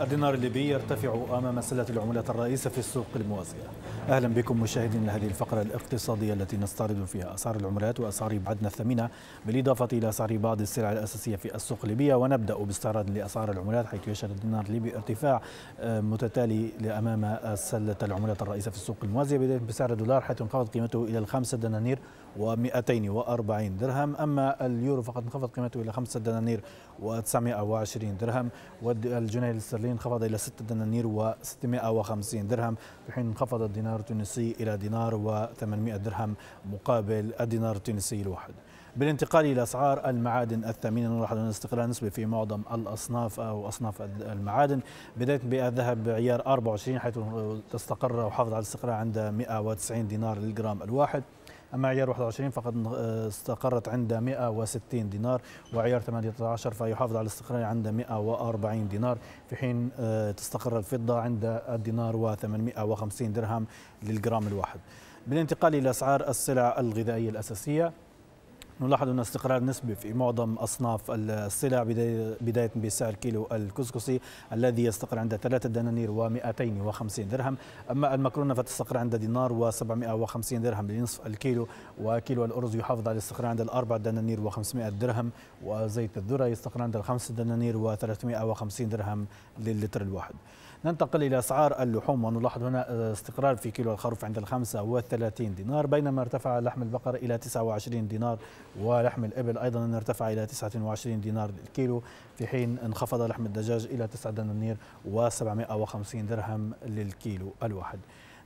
الدينار الليبي يرتفع أمام سلة العملات الرئيسة في السوق الموازية أهلا بكم مشاهدين لهذه الفقرة الاقتصادية التي نستعرض فيها أسعار العملات وأسعار بعدنا الثمينة بالإضافة إلى أسعار بعض السلع الأساسية في السوق الليبية ونبدأ باستعراض لأسعار العملات حيث يشهد الدينار الليبي ارتفاع آه، متتالي أمام سلة العملات الرئيسة في السوق الموازية بداية بسعر الدولار حيث انخفض قيمته إلى الخمسة دنانير و240 درهم أما اليورو فقد انخفض قيمته إلى خمسة دنانير و920 درهم والجنيه الاسترليني الشهري انخفض إلى 6 دنانير و650 درهم في حين انخفض الدينار التونسي إلى دينار و800 درهم مقابل الدينار التونسي الواحد بالانتقال الى اسعار المعادن الثمينه نلاحظ ان الاستقرار النسبي في معظم الاصناف او اصناف المعادن بدايه بالذهب بعيار 24 حيث تستقر وحافظ على الاستقرار عند 190 دينار للجرام الواحد أما عيار 21 فقد آه، استقرت عند 160 دينار وعيار 18 فيحافظ على الاستقرار عند 140 دينار في حين آه، تستقر الفضة عند الدينار و850 درهم للجرام الواحد بالانتقال إلى أسعار السلع الغذائية الأساسية نلاحظ أن استقرار نسبي في معظم أصناف السلع بداية بسعر كيلو الكسكسي الذي يستقر عند 3 دنانير و250 درهم أما المكرونة فتستقر عند دينار و750 درهم لنصف الكيلو وكيلو الأرز يحافظ على الاستقرار عند 4 دنانير و500 درهم وزيت الذرة يستقر عند 5 دنانير و350 درهم للتر الواحد ننتقل إلى أسعار اللحوم ونلاحظ هنا آه، استقرار في كيلو الخروف عند الخمسة والثلاثين دينار بينما ارتفع لحم البقر إلى تسعة وعشرين دينار ولحم الإبل أيضا ارتفع إلى تسعة وعشرين دينار للكيلو في حين انخفض لحم الدجاج إلى تسعة دنانير وسبعمائة وخمسين درهم للكيلو الواحد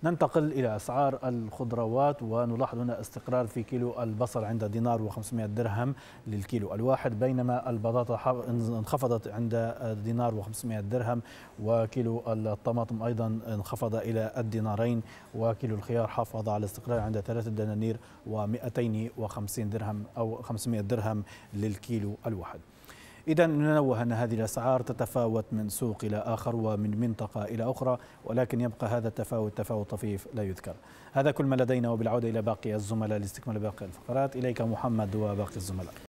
ننتقل إلى أسعار الخضروات ونلاحظ هنا استقرار في كيلو البصل عند دينار و500 درهم للكيلو الواحد بينما البطاطا انخفضت عند دينار و500 درهم وكيلو الطماطم أيضا انخفض إلى الدينارين وكيلو الخيار حافظ على استقرار عند 3 دنانير و250 درهم أو 500 درهم للكيلو الواحد إذا ننوه أن هذه الأسعار تتفاوت من سوق إلى آخر ومن منطقة إلى أخرى ولكن يبقى هذا التفاوت تفاوت طفيف لا يذكر هذا كل ما لدينا وبالعودة إلى باقي الزملاء لاستكمال باقي الفقرات إليك محمد وباقي الزملاء